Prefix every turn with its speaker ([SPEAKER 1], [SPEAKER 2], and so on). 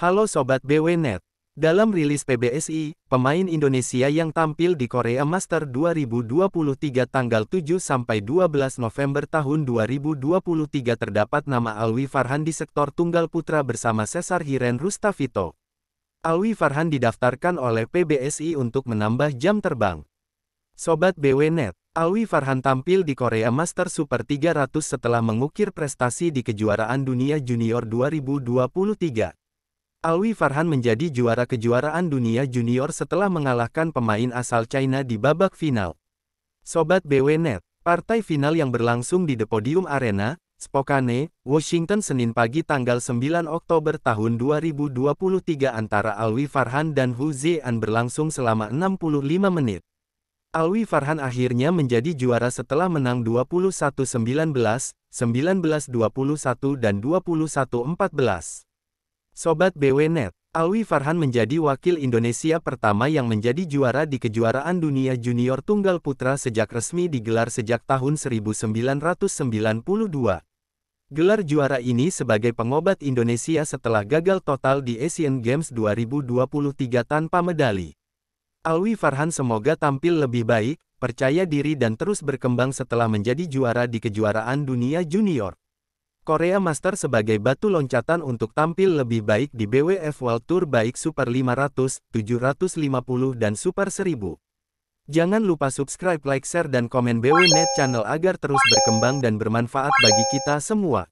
[SPEAKER 1] Halo Sobat BWNet. Dalam rilis PBSI, pemain Indonesia yang tampil di Korea Master 2023 tanggal 7-12 November tahun 2023 terdapat nama Alwi Farhan di sektor tunggal putra bersama Cesar Hiren Rustavito. Alwi Farhan didaftarkan oleh PBSI untuk menambah jam terbang. Sobat BWNet, Alwi Farhan tampil di Korea Master Super 300 setelah mengukir prestasi di kejuaraan dunia junior 2023. Alwi Farhan menjadi juara kejuaraan dunia junior setelah mengalahkan pemain asal China di babak final. Sobat BWNet, partai final yang berlangsung di The Podium Arena, Spokane, Washington Senin pagi tanggal 9 Oktober tahun 2023 antara Alwi Farhan dan Hu Zian berlangsung selama 65 menit. Alwi Farhan akhirnya menjadi juara setelah menang 21-19, 19-21 dan 21-14. Sobat BWNet, Alwi Farhan menjadi wakil Indonesia pertama yang menjadi juara di kejuaraan dunia junior tunggal putra sejak resmi digelar sejak tahun 1992. Gelar juara ini sebagai pengobat Indonesia setelah gagal total di Asian Games 2023 tanpa medali. Alwi Farhan semoga tampil lebih baik, percaya diri dan terus berkembang setelah menjadi juara di kejuaraan dunia junior. Korea Master sebagai batu loncatan untuk tampil lebih baik di BWF World Tour baik Super 500, 750 dan Super 1000. Jangan lupa subscribe, like, share dan komen BWNet channel agar terus berkembang dan bermanfaat bagi kita semua.